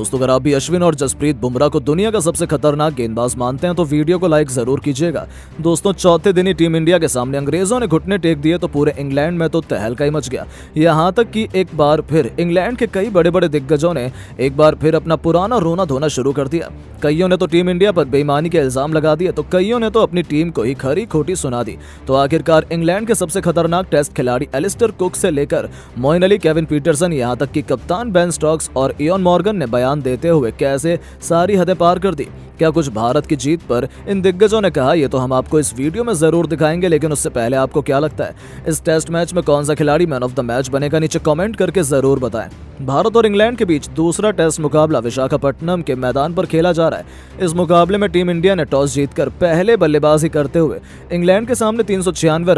दोस्तों अगर आप भी अश्विन और जसप्रीत बुमराह को दुनिया का सबसे खतरनाक गेंदबाज मानते हैं तो वीडियो को लाइक जरूर कीजिएगा दोस्तों चौथे दिन ही टीम इंडिया के सामने अंग्रेजों ने घुटने टेक दिए तो पूरे इंग्लैंड में तो तहलका ही मच गया यहाँ तक कि एक बार फिर इंग्लैंड के कई बड़े बड़े दिग्गजों ने एक बार फिर अपना पुराना रोना धोना शुरू कर दिया कईयों ने तो टीम इंडिया पर बेईमानी के इल्जाम लगा दिए तो कईयों ने तो अपनी टीम को ही खरी खोटी सुना दी तो आखिरकार इंग्लैंड के सबसे खतरनाक टेस्ट खिलाड़ी एलिस्टर कुक से लेकर मोइन अली केविन पीटरसन यहाँ तक कि कप्तान बेन स्टॉक्स और इन मॉर्गन ने बयान बयान देते हुए कैसे सारी हदें पार कर दी क्या कुछ भारत की जीत पर इन दिग्गजों ने कहा ये तो हम आपको इस वीडियो में जरूर दिखाएंगे लेकिन उससे पहले आपको क्या लगता है इस टेस्ट मैच में कौन सा खिलाड़ी मैन ऑफ द मैच बनेगा नीचे कॉमेंट करके जरूर बताएं भारत और इंग्लैंड के बीच दूसरा टेस्ट मुकाबला विशाखापट्टनम के मैदान पर खेला जा रहा है इस मुकाबले में टीम इंडिया ने टॉस जीतकर पहले बल्लेबाजी करते हुए इंग्लैंड के सामने तीन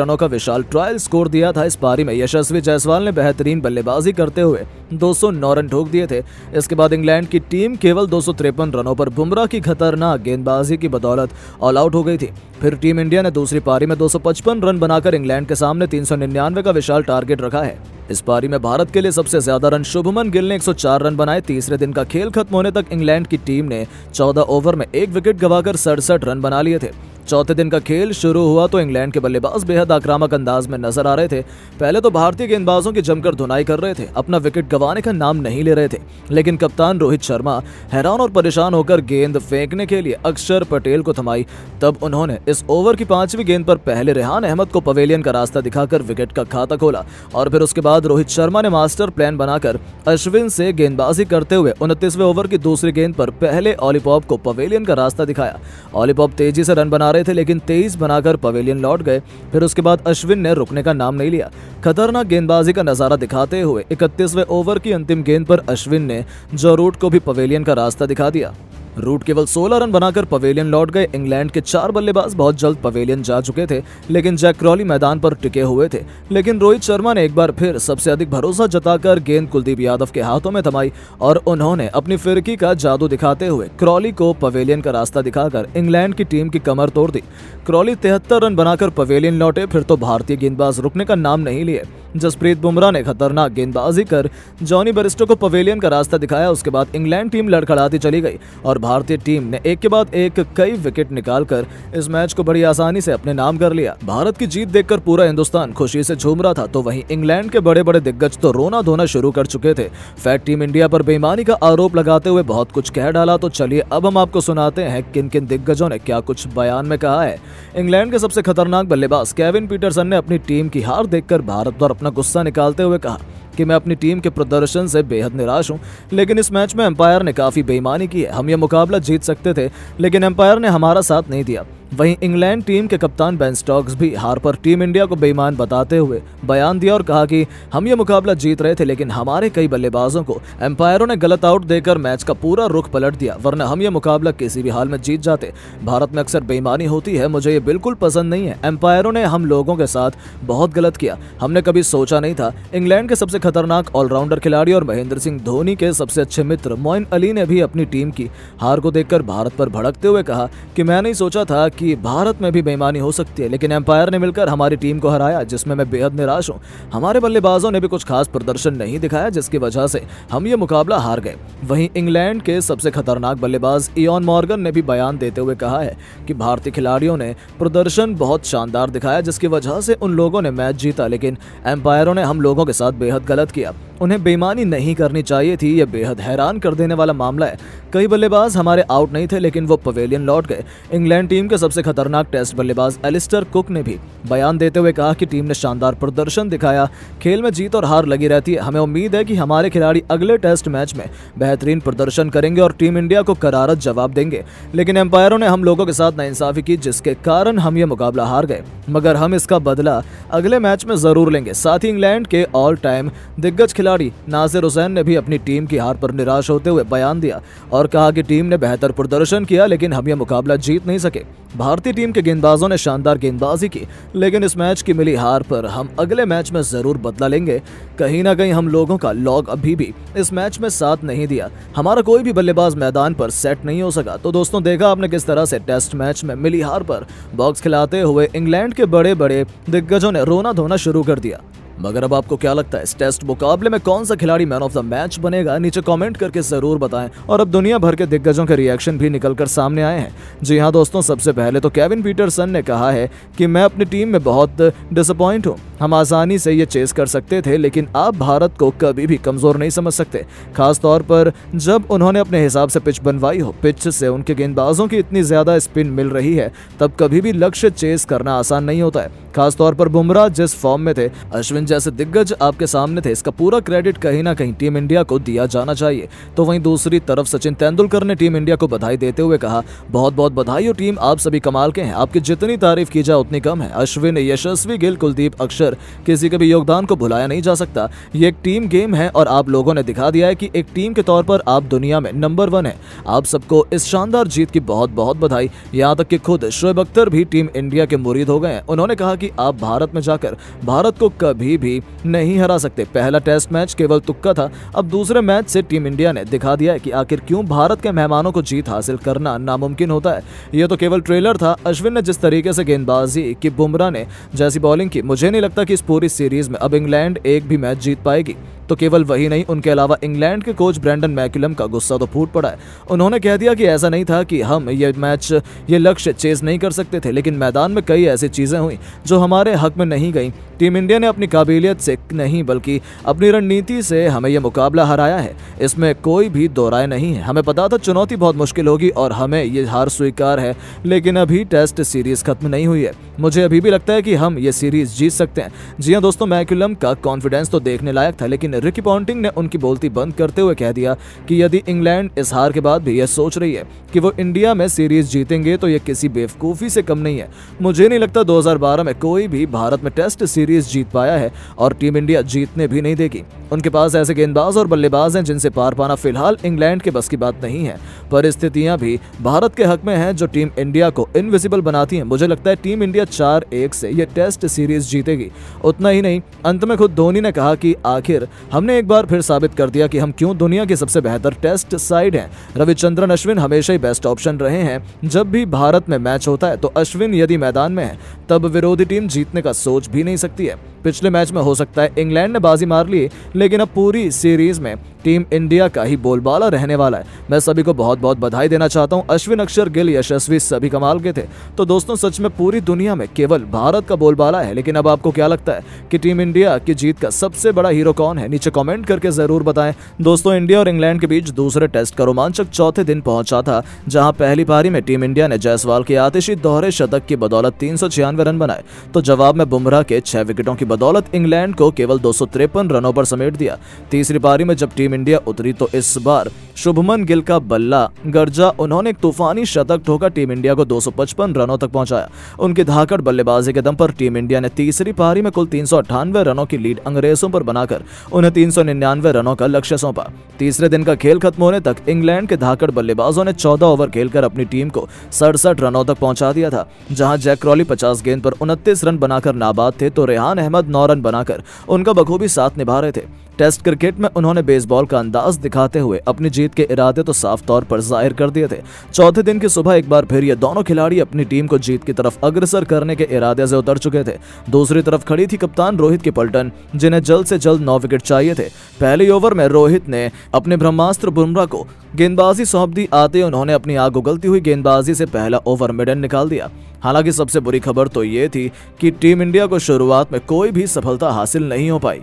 रनों का विशाल ट्रायल स्कोर दिया था इस पारी में यशस्वी जायसवाल ने बेहतरीन बल्लेबाजी करते हुए 209 रन ठोक दिए थे इसके बाद इंग्लैंड की टीम केवल दो रनों पर बुमराह की खतरनाक गेंदबाजी की बदौलत ऑल आउट हो गई थी फिर टीम इंडिया ने दूसरी पारी में पचपन रन बनाकर इंग्लैंड के सामने निन्यानवे का विशाल टारगेट रखा है इस पारी में भारत के लिए सबसे ज्यादा रन शुभमन गिल ने 104 रन बनाए तीसरे दिन का खेल खत्म होने तक इंग्लैंड की टीम ने 14 ओवर में एक विकेट गवाकर सड़सठ रन बना लिए थे चौथे दिन का खेल शुरू हुआ तो इंग्लैंड के बल्लेबाज बेहद आक्रामक अंदाज में नजर आ रहे थे पहले तो भारतीय गेंदबाजों की जमकर धुनाई कर रहे थे अपना विकेट गंवाने का नाम नहीं ले रहे थे लेकिन कप्तान रोहित शर्मा हैरान और परेशान होकर गेंद फेंकने के लिए अक्षर पटेल को थमाई तब उन्होंने इस ओवर की पांचवी गेंद पर पहले रेहान अहमद को पवेलियन का रास्ता दिखाकर विकेट का खाता खोला और फिर उसके बाद रोहित शर्मा ने मास्टर प्लान बनाकर अश्विन से गेंदबाजी करते हुए उनतीसवें ओवर की दूसरी गेंद पर पहले ऑलीपॉप को पवेलियन का रास्ता दिखाया ऑलीपॉप तेजी से रन बना रहे थे लेकिन तेईस बनाकर पवेलियन लौट गए फिर उसके बाद अश्विन ने रुकने का नाम नहीं लिया खतरनाक गेंदबाजी का नजारा दिखाते हुए इकतीसवें ओवर की अंतिम गेंद पर अश्विन ने जोरूट को भी पवेलियन का रास्ता दिखा दिया रूट केवल 16 रन बनाकर पवेलियन लौट गए इंग्लैंड के चार बल्लेबाज बहुत जल्द पवेलियन जा चुके थे लेकिन जैक क्रॉली मैदान पर टिके हुए थे लेकिन रोहित शर्मा ने एक बार फिर सबसे अधिक भरोसा जताकर गेंद कुलदीप यादव के हाथों में थमाई और उन्होंने अपनी फिरकी का जादू दिखाते हुए क्रॉली को पवेलियन का रास्ता दिखाकर इंग्लैंड की टीम की कमर तोड़ दी क्रॉली तिहत्तर रन बनाकर पवेलियन लौटे फिर तो भारतीय गेंदबाज रुकने का नाम नहीं लिए जसप्रीत बुमराह ने खतरनाक गेंदबाजी कर जॉनी बरिस्टो को पवेलियन का रास्ता दिखाया उसके बाद इंग्लैंड टीम लड़खड़ाती चली गई और भारतीय टीम ने एक के बाद एक कई विकेट निकालकर इस मैच को बड़ी आसानी से अपने नाम कर लिया भारत की जीत देखकर पूरा हिंदुस्तान खुशी से झूम रहा था तो वहीं इंग्लैंड के बड़े बड़े दिग्गज तो रोना धोना शुरू कर चुके थे फैट टीम इंडिया पर बेईमानी का आरोप लगाते हुए बहुत कुछ कह डाला तो चलिए अब हम आपको सुनाते हैं किन किन दिग्गजों ने क्या कुछ बयान में कहा है इंग्लैंड के सबसे खतरनाक बल्लेबाज केविन पीटरसन ने अपनी टीम की हार देखकर भारत पर अपना गुस्सा निकालते हुए कहा कि मैं अपनी टीम के प्रदर्शन से बेहद निराश हूं लेकिन इस मैच में एम्पायर ने काफ़ी बेईमानी की है हम यह मुकाबला जीत सकते थे लेकिन एम्पायर ने हमारा साथ नहीं दिया वहीं इंग्लैंड टीम के कप्तान बेन स्टॉक्स भी हार पर टीम इंडिया को बेईमान बताते हुए बयान दिया और कहा कि हम ये मुकाबला जीत रहे थे लेकिन हमारे कई बल्लेबाजों को एम्पायरों ने गलत आउट देकर मैच का पूरा रुख पलट दिया वरना हम ये मुकाबला किसी भी हाल में जीत जाते भारत में अक्सर बेईमानी होती है मुझे ये बिल्कुल पसंद नहीं है एम्पायरों ने हम लोगों के साथ बहुत गलत किया हमने कभी सोचा नहीं था इंग्लैंड के सबसे खतरनाक ऑलराउंडर खिलाड़ी और महेंद्र सिंह धोनी के सबसे अच्छे मित्र मोइन अली ने भी अपनी टीम की हार को देखकर भारत पर भड़कते हुए कहा कि मैं नहीं सोचा था कि कि भारत में भी बेईमानी हो सकती है लेकिन एम्पायर ने मिलकर हमारी टीम को हराया जिसमें मैं बेहद निराश हूँ हमारे बल्लेबाजों ने भी कुछ खास प्रदर्शन नहीं दिखाया जिसकी वजह से हम ये मुकाबला हार गए वहीं इंग्लैंड के सबसे खतरनाक बल्लेबाज इन मॉर्गन ने भी बयान देते हुए कहा है कि भारतीय खिलाड़ियों ने प्रदर्शन बहुत शानदार दिखाया जिसकी वजह से उन लोगों ने मैच जीता लेकिन एम्पायरों ने हम लोगों के साथ बेहद गलत किया उन्हें बेईमानी नहीं करनी चाहिए थी यह बेहद हैरान कर देने वाला मामला है कई बल्लेबाज हमारे आउट नहीं थे लेकिन वो पवेलियन लौट गए इंग्लैंड टीम के सबसे खतरनाक टेस्ट बल्लेबाज एलिस्टर कुक ने भी बयान देते हुए कहा कि टीम ने शानदार प्रदर्शन दिखाया खेल में जीत और हार लगी रहती है हमें उम्मीद है कि हमारे खिलाड़ी अगले टेस्ट मैच में बेहतरीन प्रदर्शन करेंगे और टीम इंडिया को करारत जवाब देंगे लेकिन एम्पायरों ने हम लोगों के साथ नाइंसाफी की जिसके कारण हम ये मुकाबला हार गए मगर हम इसका बदला अगले मैच में जरूर लेंगे साथ ही इंग्लैंड के ऑल टाइम दिग्गज खिलाड़ी खिलाड़ी नाजिर हुसैन ने भी अपनी टीम की हार पर निराश होते हुए बयान दिया और कहा कि टीम ने बेहतर प्रदर्शन किया लेकिन हम यह मुकाबला जीत नहीं सके भारतीय टीम के गेंदबाजों ने शानदार गेंदबाजी की लेकिन इस मैच की मिली हार पर हम अगले मैच में जरूर बदला लेंगे कहीं ना कहीं हम लोगों का लॉग अभी भी इस मैच में साथ नहीं दिया हमारा कोई भी बल्लेबाज मैदान पर सेट नहीं हो सका तो दोस्तों देखा आपने किस तरह से टेस्ट मैच में मिली हार पर बॉक्स खिलाते हुए इंग्लैंड के बड़े बड़े दिग्गजों ने रोना धोना शुरू कर दिया मगर अब आपको क्या लगता है इस टेस्ट मुकाबले में कौन सा खिलाड़ी मैन ऑफ द मैच बनेगा नीचे कमेंट करके जरूर बताएं और अब दुनिया भर के दिग्गजों के रिएक्शन भी निकल कर सामने आए हैं जी हाँ दोस्तों सबसे पहले तो केविन पीटरसन ने कहा है कि मैं अपनी टीम में बहुत डिसअपॉइंट हूँ हम आसानी से ये चेस कर सकते थे लेकिन आप भारत को कभी भी कमजोर नहीं समझ सकते खासतौर पर जब उन्होंने अपने हिसाब से पिच बनवाई हो पिच से उनके गेंदबाजों की इतनी ज्यादा स्पिन मिल रही है तब कभी भी लक्ष्य चेस करना आसान नहीं होता है खासतौर पर बुमराह जिस फॉर्म में थे अश्विन सचिन जैसे दिग्गज आपके सामने थे इसका पूरा क्रेडिट कहीं ना कहीं टीम इंडिया को दिया जाना चाहिए तो वहीं दूसरी तरफ सचिन तेंदुलकर ने टीम इंडिया को बधाई देते हुए कहा बहुत बहुत बधाई हो टीम आप सभी कमाल के हैं आपकी जितनी तारीफ की जाए उतनी कम है अश्विन यशस्वी गिल कुलदीप अक्षर किसी के भी योगदान को भुलाया नहीं जा सकता ये एक टीम गेम है और आप लोगों ने दिखा दिया है कि एक टीम के तौर पर आप दुनिया में नंबर वन है आप सबको इस शानदार जीत की बहुत बहुत बधाई यहाँ तक कि खुद शोएब अख्तर भी टीम इंडिया के मुरीद हो गए उन्होंने कहा कि आप भारत में जाकर भारत को कभी कभी भी नहीं हरा सकते पहला टेस्ट मैच केवल तुक्का था अब दूसरे मैच से टीम इंडिया ने दिखा दिया है कि आखिर क्यों भारत के मेहमानों को जीत हासिल करना नामुमकिन होता है यह तो केवल ट्रेलर था अश्विन ने जिस तरीके से गेंदबाजी की बुमराह ने जैसी बॉलिंग की मुझे नहीं लगता कि इस पूरी सीरीज में अब इंग्लैंड एक भी मैच जीत पाएगी तो केवल वही नहीं उनके अलावा इंग्लैंड के कोच ब्रैंडन मैकुलम का गुस्सा तो फूट पड़ा है उन्होंने कह दिया कि ऐसा नहीं था कि हम ये मैच ये लक्ष्य चेज नहीं कर सकते थे लेकिन मैदान में कई ऐसी चीज़ें हुई जो हमारे हक में नहीं गई टीम इंडिया ने अपनी काबिलियत से नहीं बल्कि अपनी रणनीति से हमें यह मुकाबला हराया है इसमें कोई भी दो राय नहीं है हमें पता था चुनौती बहुत मुश्किल होगी और हमें ये हार स्वीकार है लेकिन अभी टेस्ट सीरीज खत्म नहीं हुई है मुझे अभी भी लगता है कि हम ये सीरीज जीत सकते हैं जी हाँ दोस्तों मैक्यूलम का कॉन्फिडेंस तो देखने लायक था लेकिन रिकी पॉन्टिंग ने उनकी बोलती बंद करते हुए कह दिया कि यदि इंग्लैंड इस हार के बाद भी यह सोच रही है कि वो इंडिया में सीरीज जीतेंगे तो यह किसी बेवकूफ़ी से कम नहीं है मुझे नहीं लगता दो में कोई भी भारत में टेस्ट सीरीज जीत पाया है और टीम इंडिया जीतने भी नहीं देगी उनके पास ऐसे गेंदबाज और बल्लेबाज हैं जिनसे पार पाना फिलहाल इंग्लैंड के बस की बात नहीं है परिस्थितियां भी भारत के हक में हैं जो टीम इंडिया को इनविजिबल बनाती हैं मुझे लगता है टीम इंडिया चार एक से यह टेस्ट सीरीज जीतेगी उतना ही नहीं अंत में खुद धोनी ने कहा कि आखिर हमने एक बार फिर साबित कर दिया कि हम क्यों दुनिया की सबसे बेहतर टेस्ट साइड हैं रविचंद्रन अश्विन हमेशा ही बेस्ट ऑप्शन रहे हैं जब भी भारत में मैच होता है तो अश्विन यदि मैदान में है तब विरोधी टीम जीतने का सोच भी नहीं सकती है पिछले मैच में हो सकता है इंग्लैंड ने बाजी मार ली लेकिन अब पूरी सीरीज में टीम इंडिया का ही बोलबाला रहने वाला है मैं सभी को बहुत बहुत बधाई देना चाहता हूं अश्विन अक्षर गिल यशस्वी सभी कमाल के थे तो दोस्तों सच में पूरी दुनिया में केवल भारत का बोलबाला है लेकिन अब आपको क्या लगता है कि टीम इंडिया की जीत का सबसे बड़ा हीरो कौन है नीचे कॉमेंट करके जरूर बताएं दोस्तों इंडिया और इंग्लैंड के बीच दूसरे टेस्ट का रोमांचक चौथे दिन पहुंचा था जहां पहली पारी में टीम इंडिया ने जायसवाल के आतिशी दोहरे शतक की बदौलत तीन रन बनाए तो जवाब में बुमराह के छह विकेटों की बदौलत इंग्लैंड को केवल दो रनों पर समेट दिया तीसरी पारी में जब टीम इंडिया उतरी तो इस बार शुभमन गिल का बल्ला गर्जा उन्होंने एक तूफानी शतक ठोका टीम इंडिया को 255 रनों तक पहुंचाया उनकी धाकड़ बल्लेबाजी के दम पर टीम इंडिया ने तीसरी पारी में कुल तीन रनों की लीड अंग्रेजों पर बनाकर उन्हें तीन रनों का लक्ष्य सौंपा तीसरे दिन का खेल खत्म होने तक इंग्लैंड के धाकड़ बल्लेबाजों ने चौदह ओवर खेलकर अपनी टीम को सड़सठ रनों तक पहुंचा दिया था जहां जैक क्रॉली पचास गेंद पर उनतीस रन बनाकर नाबाद थे तो रेहान अहमद बाद नौ रन बनाकर उनका बखूबी साथ निभा रहे थे टेस्ट क्रिकेट में उन्होंने बेसबॉल का अंदाज दिखाते हुए अपनी जीत के इरादे तो साफ तौर पर जाहिर कर दिए थे चौथे दिन की सुबह एक बार फिर ये दोनों खिलाड़ी अपनी टीम को जीत की तरफ अग्रसर करने के इरादे से उतर चुके थे दूसरी तरफ खड़ी थी कप्तान रोहित की पलटन जिन्हें जल्द से जल्द नौ विकेट चाहिए थे पहले ओवर में रोहित ने अपने ब्रह्मास्त्र बुमराह को गेंदबाजी सौंप दी आते उन्होंने अपनी आग उगलती हुई गेंदबाजी से पहला ओवर मिडन निकाल दिया हालांकि सबसे बुरी खबर तो ये थी कि टीम इंडिया को शुरुआत में कोई भी सफलता हासिल नहीं हो पाई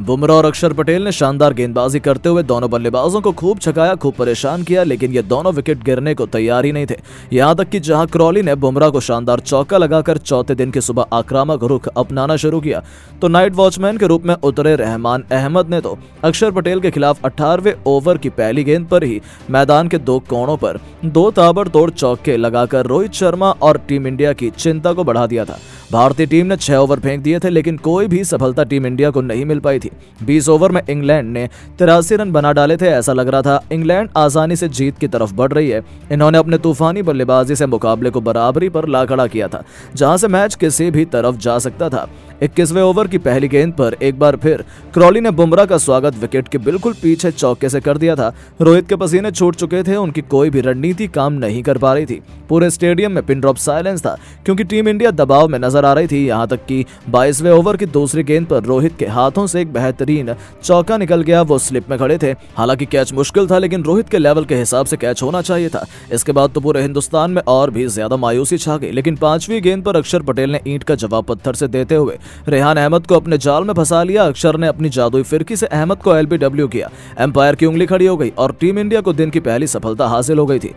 बुमराह और अक्षर पटेल ने शानदार गेंदबाजी करते हुए दोनों बल्लेबाजों को खूब छकाया खूब परेशान किया लेकिन ये दोनों विकेट गिरने को तैयार ही नहीं थे यहाँ तक कि जहां क्रॉली ने बुमराह को शानदार चौका लगाकर चौथे दिन की सुबह आक्रामक रुख अपनाना शुरू किया तो नाइट वॉचमैन के रूप में उतरे रहमान अहमद ने तो अक्षर पटेल के खिलाफ अठारहवें ओवर की पहली गेंद पर ही मैदान के दो कोणों पर दो ताबड़तोड़ चौके लगाकर रोहित शर्मा और टीम इंडिया की चिंता को बढ़ा दिया था भारतीय टीम ने छह ओवर फेंक दिए थे लेकिन कोई भी सफलता टीम इंडिया को नहीं मिल पाई थी बीस ओवर में इंग्लैंड ने तिरासी रन बना डाले थे ऐसा लग रहा था इंग्लैंड आसानी से जीत की तरफ बढ़ रही है इन्होंने अपने तूफानी बल्लेबाजी से मुकाबले को बराबरी पर लाखड़ा किया था जहां से मैच किसी भी तरफ जा सकता था इक्कीसवें ओवर की पहली गेंद पर एक बार फिर क्रॉली ने बुमराह का स्वागत विकेट के बिल्कुल पीछे चौके से कर दिया था रोहित के पसीने छूट चुके थे उनकी कोई भी रणनीति काम नहीं कर पा रही थी पूरे स्टेडियम में पिनड्रॉप साइलेंस था क्योंकि टीम इंडिया दबाव में नजर आ रही थी यहाँ तक की बाईसवें ओवर की दूसरी गेंद पर रोहित के हाथों से एक बेहतरीन चौका निकल गया वो स्लिप में खड़े थे हालांकि कैच मुश्किल था लेकिन रोहित के लेवल के हिसाब से कैच होना चाहिए था इसके बाद तो पूरे हिंदुस्तान में और भी ज्यादा मायूसी छा गई लेकिन पांचवी गेंद पर अक्षर पटेल ने ईंट का जवाब पत्थर से देते हुए रेहान अहमद को अपने जाल में फंसा लिया अक्षर ने अपनी जादुई फिरकी से अहमद को एलबीडब्ल्यू किया एम्पायर की उंगली खड़ी हो गई और टीम इंडिया को दिन की पहली सफलता हासिल हो गई थी